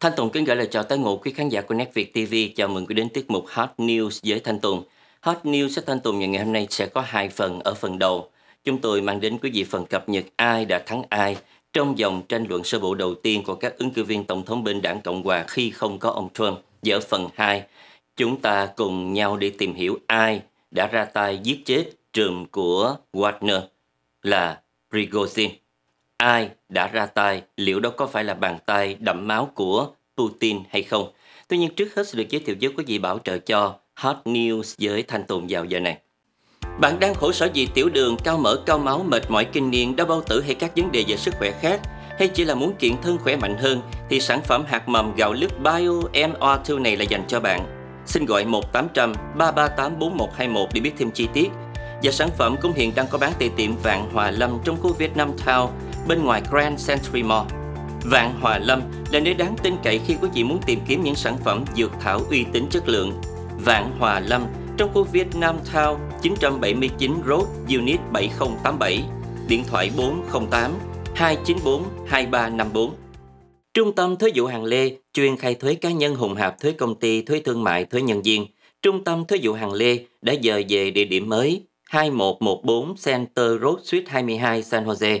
Thanh Tùng kính gửi lời chào tới ngụ quý khán giả của Net Việt TV. Chào mừng quý đến tiết mục Hot News với Thanh Tùng. Hot News với Thanh Tùng ngày hôm nay sẽ có hai phần. Ở phần đầu, chúng tôi mang đến quý vị phần cập nhật ai đã thắng ai trong dòng tranh luận sơ bộ đầu tiên của các ứng cử viên tổng thống bên đảng Cộng hòa khi không có ông Trump. Và phần 2, chúng ta cùng nhau đi tìm hiểu ai đã ra tay giết chết trường của Wagner là Prigozhin ai đã ra tay, liệu đó có phải là bàn tay đậm máu của Putin hay không. Tuy nhiên trước hết sẽ được giới thiệu với quý vị bảo trợ cho Hot News với Thanh Tùng vào giờ này. Bạn đang khổ sở vì tiểu đường, cao mỡ, cao máu, mệt mỏi kinh niên, đau bao tử hay các vấn đề về sức khỏe khác hay chỉ là muốn kiện thân khỏe mạnh hơn thì sản phẩm hạt mầm gạo lứt Bio MR2 này là dành cho bạn. Xin gọi 1800 338 4121 để biết thêm chi tiết. Và sản phẩm cũng hiện đang có bán tại tiệm Vạn Hòa Lâm trong khu nam Town bên ngoài Grand Century Mall. Vạn Hòa Lâm là nơi đáng tin cậy khi quý vị muốn tìm kiếm những sản phẩm dược thảo uy tín chất lượng. Vạn Hòa Lâm trong khu Vietnam Town 979 Road, Unit 7087, điện thoại 408 294 2354. Trung tâm Thuế vụ Hàng Lê chuyên khai thuế cá nhân hùng hạp thuế công ty, thuế thương mại, thuế nhân viên. Trung tâm Thuế vụ Hàng Lê đã dời về địa điểm mới 2114 Center Road Suite 22 San Jose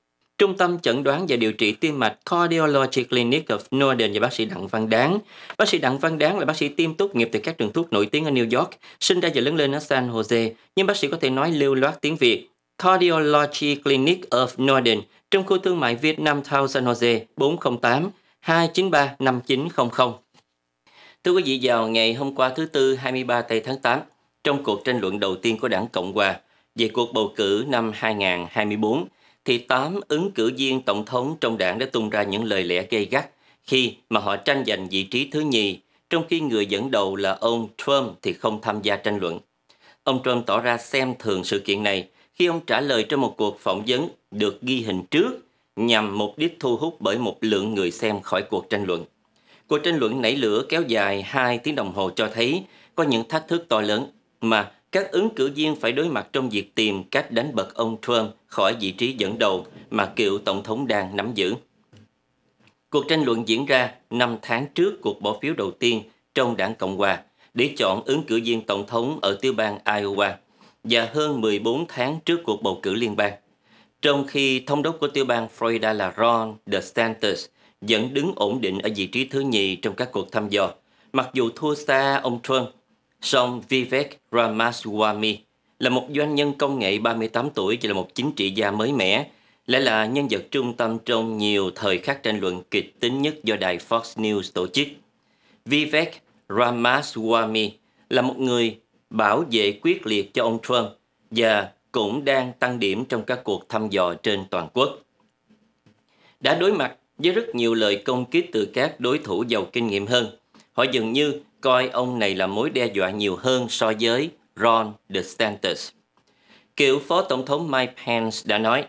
Trung tâm chẩn đoán và điều trị tim mạch Cardiology Clinic of Northern và bác sĩ Đặng Văn Đáng. Bác sĩ Đặng Văn Đáng là bác sĩ tiêm tốt nghiệp từ các trường thuốc nổi tiếng ở New York, sinh ra và lớn lên ở San Jose, nhưng bác sĩ có thể nói lưu loát tiếng Việt. Cardiology Clinic of Northern trong khu thương mại Việt Nam, Town San Jose 408 293 5900. Thưa quý vị, vào ngày hôm qua thứ Tư 23 tây tháng 8, trong cuộc tranh luận đầu tiên của đảng Cộng Hòa về cuộc bầu cử năm 2024, thì tám ứng cử viên tổng thống trong đảng đã tung ra những lời lẽ gây gắt khi mà họ tranh giành vị trí thứ nhì, trong khi người dẫn đầu là ông Trump thì không tham gia tranh luận. Ông Trump tỏ ra xem thường sự kiện này khi ông trả lời trong một cuộc phỏng vấn được ghi hình trước nhằm mục đích thu hút bởi một lượng người xem khỏi cuộc tranh luận. Cuộc tranh luận nảy lửa kéo dài 2 tiếng đồng hồ cho thấy có những thách thức to lớn mà các ứng cử viên phải đối mặt trong việc tìm cách đánh bật ông Trump khỏi vị trí dẫn đầu mà cựu Tổng thống đang nắm giữ. Cuộc tranh luận diễn ra 5 tháng trước cuộc bỏ phiếu đầu tiên trong đảng Cộng Hòa để chọn ứng cử viên Tổng thống ở tiểu bang Iowa và hơn 14 tháng trước cuộc bầu cử liên bang. Trong khi thống đốc của tiểu bang Florida là Ron DeSantis vẫn đứng ổn định ở vị trí thứ nhì trong các cuộc thăm dò, mặc dù thua xa ông Trump Song Vivek Ramaswamy là một doanh nhân công nghệ 38 tuổi và là một chính trị gia mới mẻ, lại là nhân vật trung tâm trong nhiều thời khắc tranh luận kịch tính nhất do đài Fox News tổ chức. Vivek Ramaswamy là một người bảo vệ quyết liệt cho ông Trump và cũng đang tăng điểm trong các cuộc thăm dò trên toàn quốc. Đã đối mặt với rất nhiều lời công kích từ các đối thủ giàu kinh nghiệm hơn, họ dường như coi ông này là mối đe dọa nhiều hơn so với Ron DeSantis. Cựu Phó Tổng thống Mike Pence đã nói,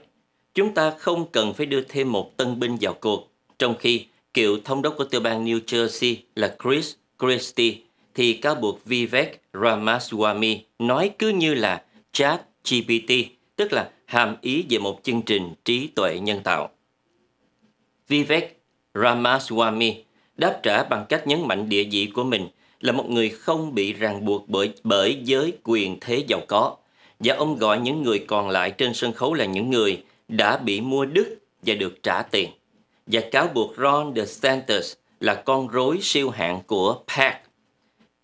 chúng ta không cần phải đưa thêm một tân binh vào cuộc, trong khi cựu thống đốc của tiểu bang New Jersey là Chris Christie thì cáo buộc Vivek Ramaswamy nói cứ như là chat GPT, tức là hàm ý về một chương trình trí tuệ nhân tạo. Vivek Ramaswamy đáp trả bằng cách nhấn mạnh địa vị của mình là một người không bị ràng buộc bởi, bởi giới quyền thế giàu có. Và ông gọi những người còn lại trên sân khấu là những người đã bị mua đứt và được trả tiền. Và cáo buộc Ron DeSantis là con rối siêu hạng của PAC.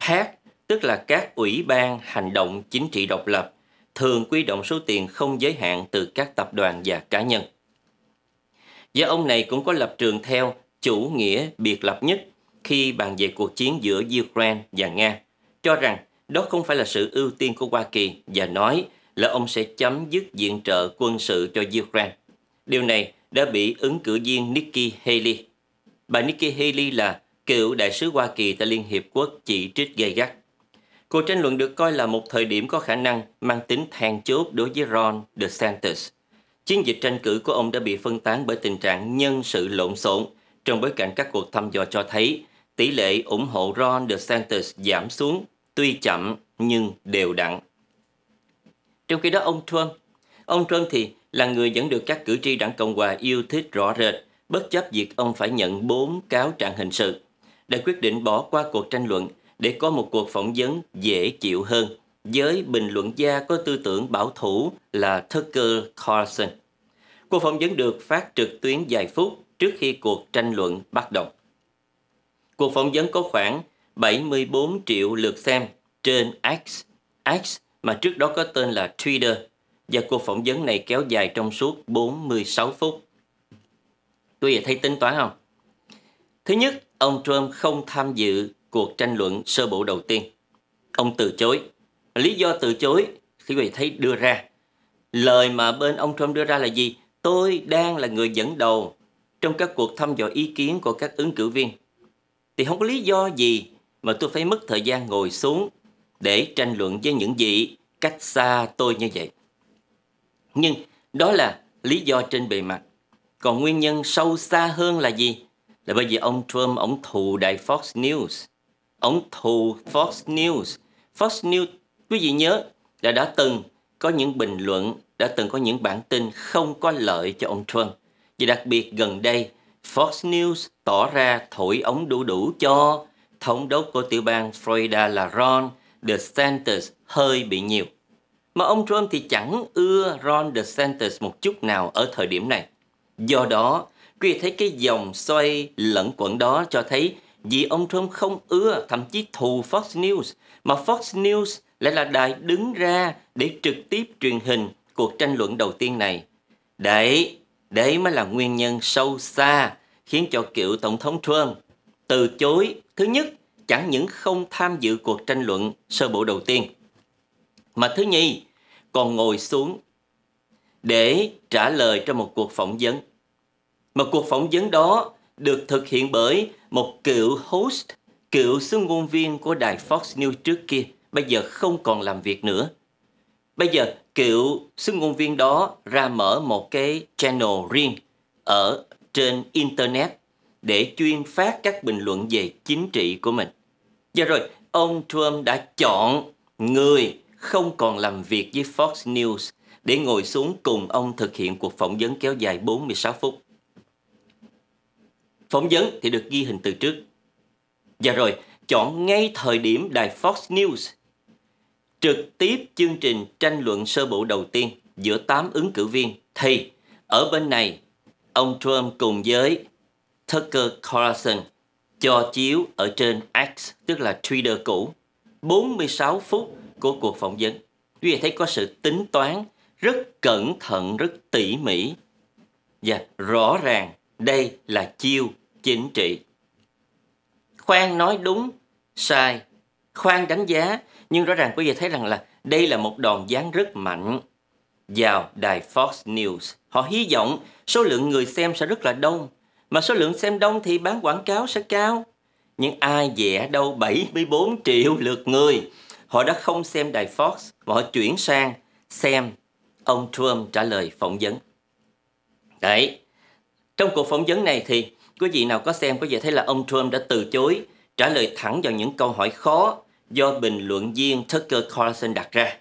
PAC tức là các ủy ban hành động chính trị độc lập thường quy động số tiền không giới hạn từ các tập đoàn và cá nhân. Và ông này cũng có lập trường theo chủ nghĩa biệt lập nhất khi bàn về cuộc chiến giữa Ukraine và Nga, cho rằng đó không phải là sự ưu tiên của Hoa Kỳ và nói là ông sẽ chấm dứt viện trợ quân sự cho Ukraine. Điều này đã bị ứng cử viên Nikki Haley. Bà Nikki Haley là cựu đại sứ Hoa Kỳ tại Liên Hiệp Quốc chỉ trích gay gắt. Cuộc tranh luận được coi là một thời điểm có khả năng mang tính than chốt đối với Ron DeSantis. Chiến dịch tranh cử của ông đã bị phân tán bởi tình trạng nhân sự lộn xộn – trong bối cảnh các cuộc thăm dò cho thấy tỷ lệ ủng hộ Ron DeSantis giảm xuống, tuy chậm nhưng đều đặn. Trong khi đó ông Trump, ông Trump thì là người dẫn được các cử tri đảng Cộng hòa yêu thích rõ rệt, bất chấp việc ông phải nhận 4 cáo trạng hình sự, đã quyết định bỏ qua cuộc tranh luận để có một cuộc phỏng vấn dễ chịu hơn với bình luận gia có tư tưởng bảo thủ là Tucker Carlson. Cuộc phỏng vấn được phát trực tuyến vài phút trước khi cuộc tranh luận bắt đầu. Cuộc phỏng vấn có khoảng 74 triệu lượt xem trên X, X mà trước đó có tên là Twitter và cuộc phỏng vấn này kéo dài trong suốt 46 phút. Quý vị thấy tính toán không? Thứ nhất, ông Trump không tham dự cuộc tranh luận sơ bộ đầu tiên. Ông từ chối. Lý do từ chối, quý vị thấy đưa ra. Lời mà bên ông Trump đưa ra là gì? Tôi đang là người dẫn đầu trong các cuộc thăm dò ý kiến của các ứng cử viên. Thì không có lý do gì mà tôi phải mất thời gian ngồi xuống để tranh luận với những vị cách xa tôi như vậy. Nhưng đó là lý do trên bề mặt. Còn nguyên nhân sâu xa hơn là gì? Là bởi vì ông Trump, ông thù đài Fox News. Ông thù Fox News. Fox News, quý vị nhớ là đã từng có những bình luận, đã từng có những bản tin không có lợi cho ông Trump. Và đặc biệt gần đây, Fox News tỏ ra thổi ống đủ đủ cho thống đốc của tiểu bang Florida là Ron DeSantis hơi bị nhiều. Mà ông Trump thì chẳng ưa Ron DeSantis một chút nào ở thời điểm này. Do đó, quý thấy cái dòng xoay lẫn quẩn đó cho thấy vì ông Trump không ưa, thậm chí thù Fox News, mà Fox News lại là đài đứng ra để trực tiếp truyền hình cuộc tranh luận đầu tiên này. Đấy, Đấy mới là nguyên nhân sâu xa khiến cho cựu Tổng thống Trump từ chối, thứ nhất, chẳng những không tham dự cuộc tranh luận sơ bộ đầu tiên, mà thứ nhì, còn ngồi xuống để trả lời cho một cuộc phỏng vấn. Mà cuộc phỏng vấn đó được thực hiện bởi một cựu host, cựu sứ ngôn viên của đài Fox News trước kia, bây giờ không còn làm việc nữa. Bây giờ cựu xưng ngôn viên đó ra mở một cái channel riêng ở trên Internet để chuyên phát các bình luận về chính trị của mình. Và dạ rồi, ông Trump đã chọn người không còn làm việc với Fox News để ngồi xuống cùng ông thực hiện cuộc phỏng vấn kéo dài 46 phút. Phỏng vấn thì được ghi hình từ trước. Và dạ rồi, chọn ngay thời điểm đài Fox News trực tiếp chương trình tranh luận sơ bộ đầu tiên giữa 8 ứng cử viên thì ở bên này ông Trump cùng với Tucker Carlson cho chiếu ở trên X tức là Twitter cũ 46 phút của cuộc phỏng vấn. Quý vị thấy có sự tính toán rất cẩn thận, rất tỉ mỉ. Và rõ ràng đây là chiêu chính trị. Khoan nói đúng, sai. Khoan đánh giá nhưng rõ ràng quý vị thấy rằng là đây là một đòn giáng rất mạnh vào đài Fox News. Họ hy vọng số lượng người xem sẽ rất là đông. Mà số lượng xem đông thì bán quảng cáo sẽ cao. Nhưng ai vẽ đâu 74 triệu lượt người. Họ đã không xem đài Fox mà họ chuyển sang xem ông Trump trả lời phỏng vấn. Đấy. Trong cuộc phỏng vấn này thì quý vị nào có xem có vẻ thấy là ông Trump đã từ chối trả lời thẳng vào những câu hỏi khó do bình luận viên Tucker Carlson đặt ra.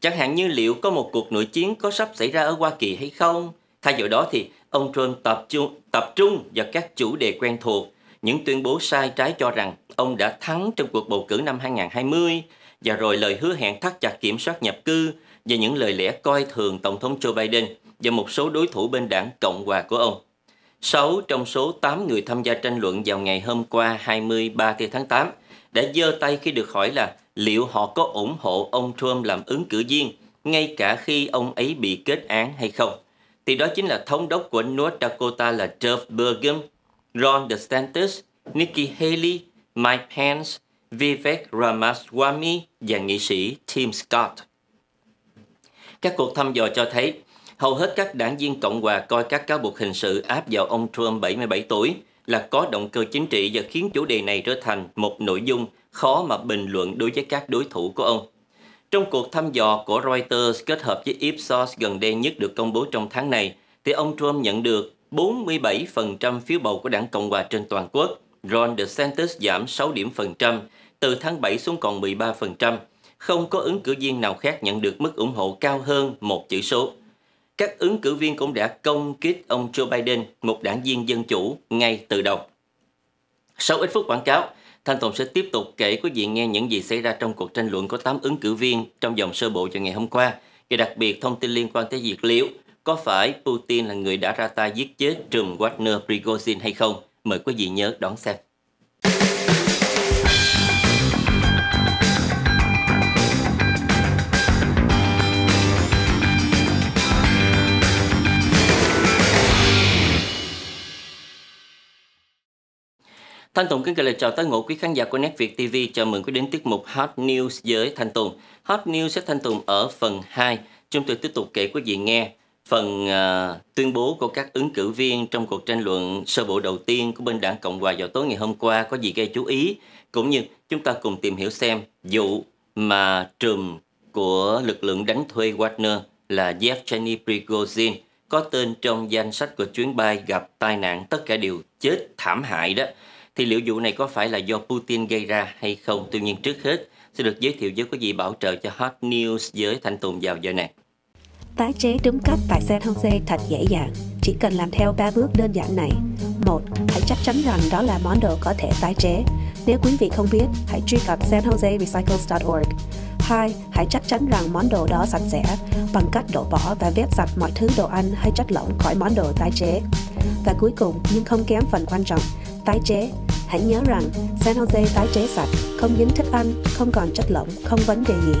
Chẳng hạn như liệu có một cuộc nội chiến có sắp xảy ra ở Hoa Kỳ hay không? Thay vào đó thì ông Trump tập trung tập trung vào các chủ đề quen thuộc, những tuyên bố sai trái cho rằng ông đã thắng trong cuộc bầu cử năm 2020 và rồi lời hứa hẹn thắt chặt kiểm soát nhập cư và những lời lẽ coi thường Tổng thống Joe Biden và một số đối thủ bên đảng Cộng hòa của ông. 6 trong số 8 người tham gia tranh luận vào ngày hôm qua 23 tháng 8 đã giơ tay khi được hỏi là liệu họ có ủng hộ ông Trump làm ứng cử viên ngay cả khi ông ấy bị kết án hay không. Thì đó chính là thống đốc của North Dakota là Jeff Burgum, Ron DeSantis, Nikki Haley, Mike Pence, Vivek Ramaswamy và nghị sĩ Tim Scott. Các cuộc thăm dò cho thấy hầu hết các đảng viên Cộng hòa coi các cáo buộc hình sự áp vào ông Trump 77 tuổi là có động cơ chính trị và khiến chủ đề này trở thành một nội dung khó mà bình luận đối với các đối thủ của ông. Trong cuộc thăm dò của Reuters kết hợp với Ipsos gần đây nhất được công bố trong tháng này, thì ông Trump nhận được 47% phiếu bầu của đảng Cộng hòa trên toàn quốc. Ron DeSantis giảm 6 điểm phần trăm, từ tháng 7 xuống còn 13%. Không có ứng cử viên nào khác nhận được mức ủng hộ cao hơn một chữ số các ứng cử viên cũng đã công kích ông Joe Biden, một đảng viên dân chủ, ngay từ đầu. Sau ít phút quảng cáo, Thanh Tùng sẽ tiếp tục kể quý vị nghe những gì xảy ra trong cuộc tranh luận của 8 ứng cử viên trong vòng sơ bộ cho ngày hôm qua, và đặc biệt thông tin liên quan tới việc liệu có phải Putin là người đã ra tay giết chết Trùm Wagner Prigozhin hay không. Mời quý vị nhớ đón xem. Thanh Tùng kính gửi lời chào tới ngộ quý khán giả của Nét Việt TV. Chào mừng quý đến tiết mục Hot News với Thanh Tùng. Hot News sẽ Thanh Tùng ở phần 2. Chúng tôi tiếp tục kể quý vị nghe phần uh, tuyên bố của các ứng cử viên trong cuộc tranh luận sơ bộ đầu tiên của bên đảng Cộng hòa vào tối ngày hôm qua có gì gây chú ý, cũng như chúng ta cùng tìm hiểu xem vụ mà trùm của lực lượng đánh thuê Wagner là Yevgeny Prigozhin có tên trong danh sách của chuyến bay gặp tai nạn tất cả đều chết thảm hại đó thì liệu vụ này có phải là do Putin gây ra hay không? Tuy nhiên trước hết sẽ được giới thiệu với quý vị bảo trợ cho Hot News với Thanh Tùng vào giờ này. Tái chế đúng cách tại San Jose thật dễ dàng. Chỉ cần làm theo 3 bước đơn giản này. một Hãy chắc chắn rằng đó là món đồ có thể tái chế. Nếu quý vị không biết, hãy truy cập sanjoserecycles.org. 2. Hãy chắc chắn rằng món đồ đó sạch sẽ bằng cách đổ bỏ và vét sạch mọi thứ đồ ăn hay chất lỏng khỏi món đồ tái chế. Và cuối cùng, nhưng không kém phần quan trọng, tái chế Hãy nhớ rằng San Jose tái chế sạch, không dính thức ăn, không còn chất lỏng, không vấn đề gì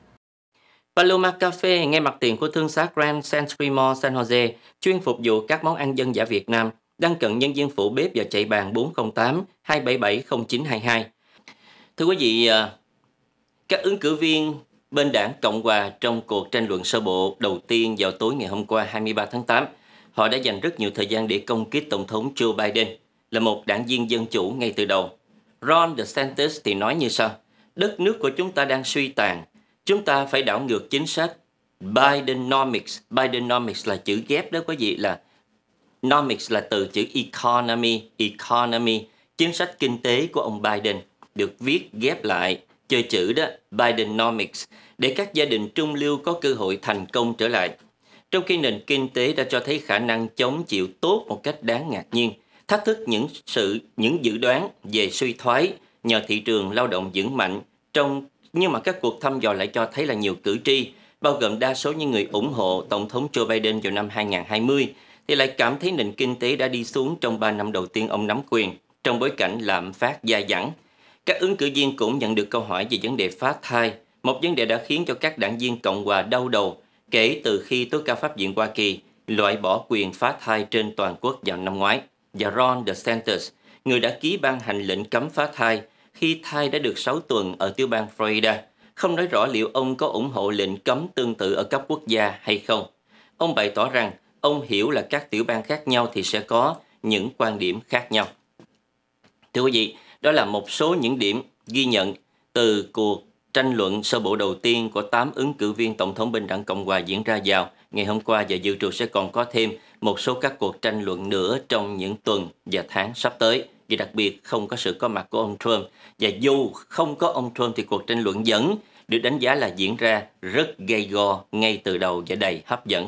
Paloma Cafe ngay mặt tiền của thương xá Grand Century Mall San Jose chuyên phục vụ các món ăn dân giả Việt Nam, đang cận nhân viên phụ bếp và chạy bàn 408 277 0922. Thưa quý vị, à, các ứng cử viên bên đảng Cộng hòa trong cuộc tranh luận sơ bộ đầu tiên vào tối ngày hôm qua 23 tháng 8, họ đã dành rất nhiều thời gian để công kích Tổng thống Joe Biden là một đảng viên dân chủ ngay từ đầu. Ron DeSantis thì nói như sau, đất nước của chúng ta đang suy tàn, chúng ta phải đảo ngược chính sách Bidenomics. Bidenomics là chữ ghép đó quý vị là Nomics là từ chữ economy, economy, chính sách kinh tế của ông Biden được viết ghép lại chơi chữ đó Bidenomics để các gia đình trung lưu có cơ hội thành công trở lại. Trong khi nền kinh tế đã cho thấy khả năng chống chịu tốt một cách đáng ngạc nhiên, thách thức những sự những dự đoán về suy thoái nhờ thị trường lao động vững mạnh trong nhưng mà các cuộc thăm dò lại cho thấy là nhiều cử tri, bao gồm đa số những người ủng hộ Tổng thống Joe Biden vào năm 2020, thì lại cảm thấy nền kinh tế đã đi xuống trong 3 năm đầu tiên ông nắm quyền, trong bối cảnh lạm phát gia dẳng. Các ứng cử viên cũng nhận được câu hỏi về vấn đề phá thai, một vấn đề đã khiến cho các đảng viên Cộng hòa đau đầu kể từ khi tối cao pháp viện Hoa Kỳ loại bỏ quyền phá thai trên toàn quốc vào năm ngoái. Và Ron DeSantis, người đã ký ban hành lệnh cấm phá thai, khi thai đã được 6 tuần ở tiểu bang Florida, không nói rõ liệu ông có ủng hộ lệnh cấm tương tự ở cấp quốc gia hay không. Ông bày tỏ rằng ông hiểu là các tiểu bang khác nhau thì sẽ có những quan điểm khác nhau. Thưa quý vị, đó là một số những điểm ghi nhận từ cuộc tranh luận sơ bộ đầu tiên của 8 ứng cử viên Tổng thống bên đảng Cộng hòa diễn ra vào ngày hôm qua và dự trù sẽ còn có thêm một số các cuộc tranh luận nữa trong những tuần và tháng sắp tới. Và đặc biệt không có sự có mặt của ông Trump. Và dù không có ông Trump thì cuộc tranh luận vẫn được đánh giá là diễn ra rất gay go ngay từ đầu và đầy hấp dẫn.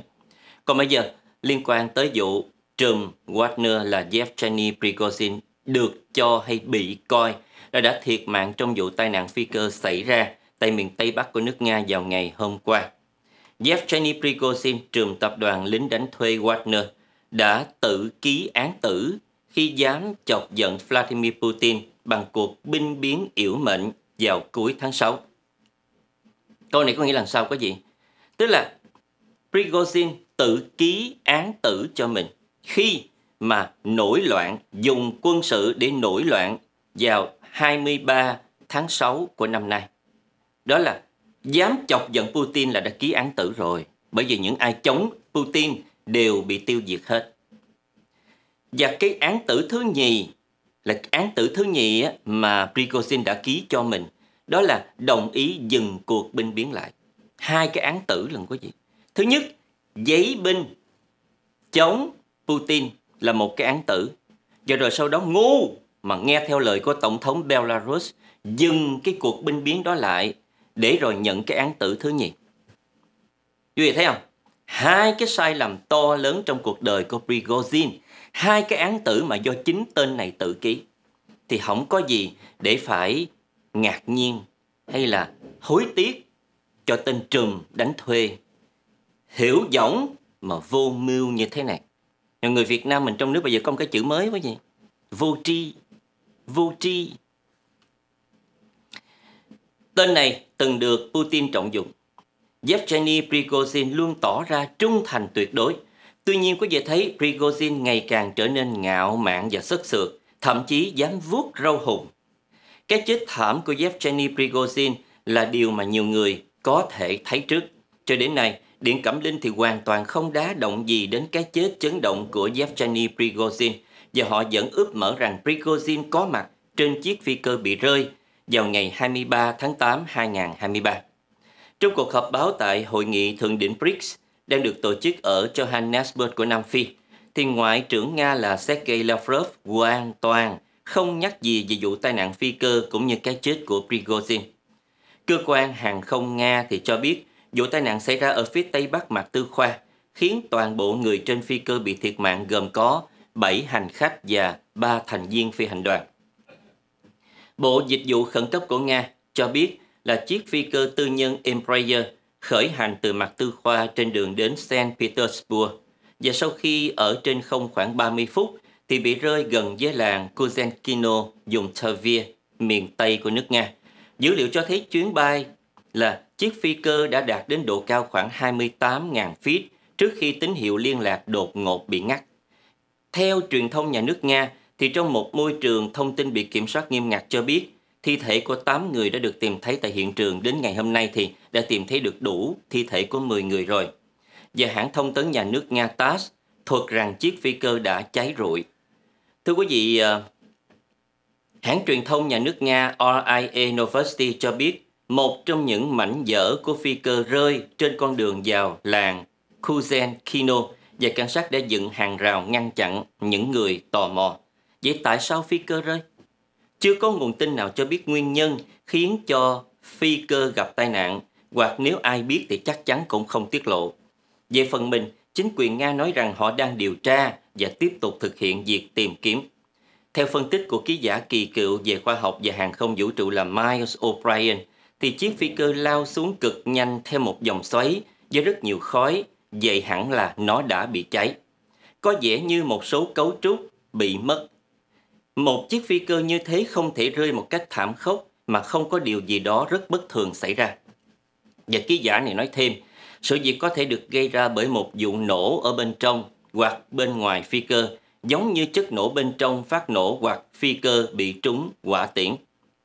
Còn bây giờ, liên quan tới vụ trùm Wagner là Jeff Yevgeny Prigozhin được cho hay bị coi là đã thiệt mạng trong vụ tai nạn phi cơ xảy ra tại miền Tây Bắc của nước Nga vào ngày hôm qua. Jeff Yevgeny Prigozhin, trùm tập đoàn lính đánh thuê Wagner, đã tự ký án tử khi dám chọc giận Vladimir Putin bằng cuộc binh biến yểu mệnh vào cuối tháng 6. Câu này có nghĩa là sao có gì? Tức là Prigozhin tự ký án tử cho mình khi mà nổi loạn dùng quân sự để nổi loạn vào 23 tháng 6 của năm nay. Đó là dám chọc giận Putin là đã ký án tử rồi, bởi vì những ai chống Putin đều bị tiêu diệt hết. Và cái án tử thứ nhì là án tử thứ nhì mà Prigozhin đã ký cho mình đó là đồng ý dừng cuộc binh biến lại. Hai cái án tử lần quý gì Thứ nhất, giấy binh chống Putin là một cái án tử. Và rồi sau đó ngu mà nghe theo lời của Tổng thống Belarus dừng cái cuộc binh biến đó lại để rồi nhận cái án tử thứ nhì. Quý vị thấy không? Hai cái sai lầm to lớn trong cuộc đời của Prigozhin hai cái án tử mà do chính tên này tự ký thì không có gì để phải ngạc nhiên hay là hối tiếc cho tên trùm đánh thuê hiểu võng mà vô mưu như thế này người Việt Nam mình trong nước bây giờ có một cái chữ mới quá vậy. vô tri vô tri tên này từng được Putin trọng dụng Yevgeny Prigozhin luôn tỏ ra trung thành tuyệt đối Tuy nhiên có thể thấy Prigozhin ngày càng trở nên ngạo mạn và sức sượt, thậm chí dám vuốt râu hùng. Cái chết thảm của Yevgeny Prigozhin là điều mà nhiều người có thể thấy trước. Cho đến nay, Điện Cẩm Linh thì hoàn toàn không đá động gì đến cái chết chấn động của Yevgeny Prigozhin và họ vẫn ướp mở rằng Prigozhin có mặt trên chiếc phi cơ bị rơi vào ngày 23 tháng 8 2023. Trong cuộc họp báo tại Hội nghị Thượng đỉnh BRICS, đang được tổ chức ở Johannesburg của Nam Phi, thì Ngoại trưởng Nga là Sergei Lavrov hoàn toàn không nhắc gì về vụ tai nạn phi cơ cũng như cái chết của Prigozhin. Cơ quan hàng không Nga thì cho biết vụ tai nạn xảy ra ở phía tây bắc mặt Tư Khoa, khiến toàn bộ người trên phi cơ bị thiệt mạng gồm có 7 hành khách và 3 thành viên phi hành đoàn. Bộ Dịch vụ Khẩn cấp của Nga cho biết là chiếc phi cơ tư nhân Embraer khởi hành từ mặt tư khoa trên đường đến St. Petersburg và sau khi ở trên không khoảng 30 phút thì bị rơi gần với làng Kuzenkino, vùng Tver, miền Tây của nước Nga. Dữ liệu cho thấy chuyến bay là chiếc phi cơ đã đạt đến độ cao khoảng 28.000 feet trước khi tín hiệu liên lạc đột ngột bị ngắt. Theo truyền thông nhà nước Nga, thì trong một môi trường thông tin bị kiểm soát nghiêm ngặt cho biết, thi thể của 8 người đã được tìm thấy tại hiện trường đến ngày hôm nay thì đã tìm thấy được đủ thi thể của 10 người rồi. Và hãng thông tấn nhà nước Nga TASS thuật rằng chiếc phi cơ đã cháy rụi. Thưa quý vị, ờ, hãng truyền thông nhà nước Nga RIA Novosti cho biết một trong những mảnh vỡ của phi cơ rơi trên con đường vào làng Kuzenkino và cảnh sát đã dựng hàng rào ngăn chặn những người tò mò. Vậy tại sao phi cơ rơi? Chưa có nguồn tin nào cho biết nguyên nhân khiến cho phi cơ gặp tai nạn hoặc nếu ai biết thì chắc chắn cũng không tiết lộ. Về phần mình, chính quyền Nga nói rằng họ đang điều tra và tiếp tục thực hiện việc tìm kiếm. Theo phân tích của ký giả kỳ cựu về khoa học và hàng không vũ trụ là Miles O'Brien, thì chiếc phi cơ lao xuống cực nhanh theo một dòng xoáy với rất nhiều khói, vậy hẳn là nó đã bị cháy. Có vẻ như một số cấu trúc bị mất. Một chiếc phi cơ như thế không thể rơi một cách thảm khốc mà không có điều gì đó rất bất thường xảy ra. Và ký giả này nói thêm, sự việc có thể được gây ra bởi một vụ nổ ở bên trong hoặc bên ngoài phi cơ, giống như chất nổ bên trong phát nổ hoặc phi cơ bị trúng quả tiễn.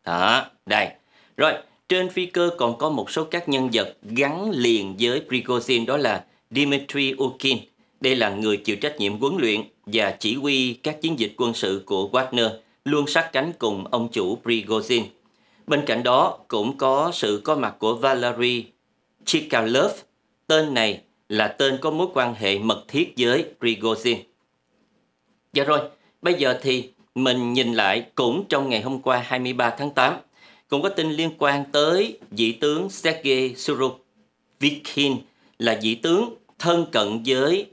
Đó, đây. Rồi, trên phi cơ còn có một số các nhân vật gắn liền với Prigozhin đó là Dmitry Ukin. Đây là người chịu trách nhiệm huấn luyện và chỉ huy các chiến dịch quân sự của Wagner, luôn sát cánh cùng ông chủ Prigozhin. Bên cạnh đó cũng có sự có mặt của Valery Chikalov. Tên này là tên có mối quan hệ mật thiết với Prigozhin. Dạ rồi, bây giờ thì mình nhìn lại cũng trong ngày hôm qua 23 tháng 8 cũng có tin liên quan tới vị tướng Sergei Surovikin là vị tướng thân cận với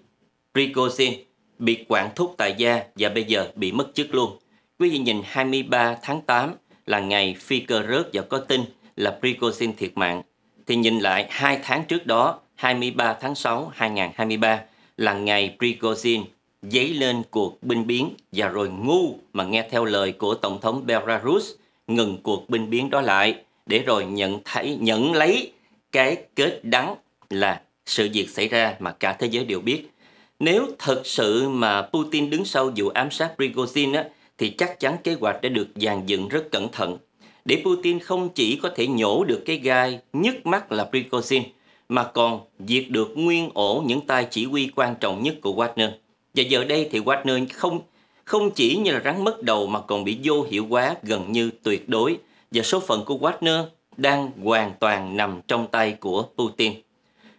Prigozhin bị quản thúc tại gia và bây giờ bị mất chức luôn. Quý vị nhìn 23 tháng 8 là ngày phi cơ rớt và có tin là Prigozhin thiệt mạng, thì nhìn lại hai tháng trước đó, 23 tháng 6, 2023, là ngày Prigozhin dấy lên cuộc binh biến và rồi ngu mà nghe theo lời của Tổng thống Belarus ngừng cuộc binh biến đó lại để rồi nhận thấy nhận lấy cái kết đắng là sự việc xảy ra mà cả thế giới đều biết. Nếu thật sự mà Putin đứng sau vụ ám sát Prigozhin á, thì chắc chắn kế hoạch đã được dàn dựng rất cẩn thận để Putin không chỉ có thể nhổ được cái gai nhức mắt là Prigozhin mà còn diệt được nguyên ổ những tay chỉ huy quan trọng nhất của Wagner. Và giờ đây thì Wagner không không chỉ như là rắn mất đầu mà còn bị vô hiệu hóa gần như tuyệt đối và số phận của Wagner đang hoàn toàn nằm trong tay của Putin.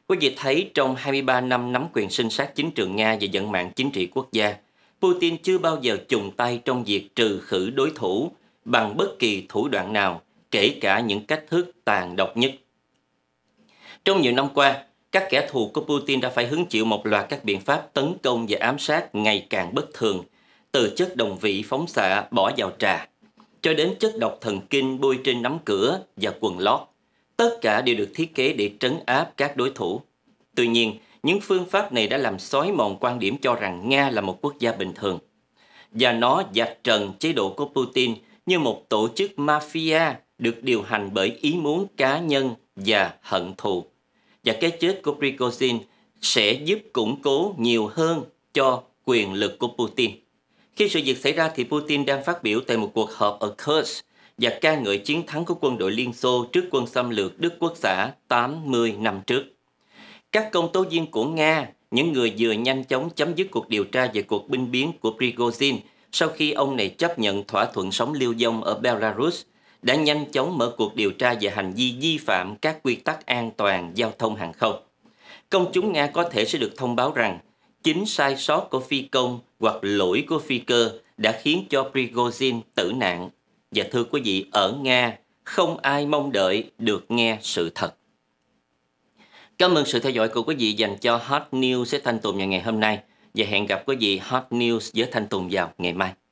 Quý vị thấy trong 23 năm nắm quyền sinh sát chính trường Nga và dẫn mạng chính trị quốc gia, Putin chưa bao giờ chùng tay trong việc trừ khử đối thủ bằng bất kỳ thủ đoạn nào, kể cả những cách thức tàn độc nhất. Trong nhiều năm qua, các kẻ thù của Putin đã phải hứng chịu một loạt các biện pháp tấn công và ám sát ngày càng bất thường, từ chất đồng vị phóng xạ bỏ vào trà, cho đến chất độc thần kinh bôi trên nắm cửa và quần lót. Tất cả đều được thiết kế để trấn áp các đối thủ. Tuy nhiên, những phương pháp này đã làm xói mòn quan điểm cho rằng Nga là một quốc gia bình thường. Và nó dạch trần chế độ của Putin như một tổ chức mafia được điều hành bởi ý muốn cá nhân và hận thù. Và cái chết của Prigozhin sẽ giúp củng cố nhiều hơn cho quyền lực của Putin. Khi sự việc xảy ra thì Putin đang phát biểu tại một cuộc họp ở Kursk và ca ngợi chiến thắng của quân đội Liên Xô trước quân xâm lược Đức Quốc xã 80 năm trước. Các công tố viên của Nga, những người vừa nhanh chóng chấm dứt cuộc điều tra về cuộc binh biến của Prigozhin sau khi ông này chấp nhận thỏa thuận sống lưu vong ở Belarus, đã nhanh chóng mở cuộc điều tra về hành vi vi phạm các quy tắc an toàn giao thông hàng không. Công chúng Nga có thể sẽ được thông báo rằng chính sai sót của phi công hoặc lỗi của phi cơ đã khiến cho Prigozhin tử nạn. Và thưa quý vị, ở Nga, không ai mong đợi được nghe sự thật. Cảm ơn sự theo dõi của quý vị dành cho Hot News với Thanh Tùng vào ngày hôm nay và hẹn gặp quý vị Hot News với Thanh Tùng vào ngày mai.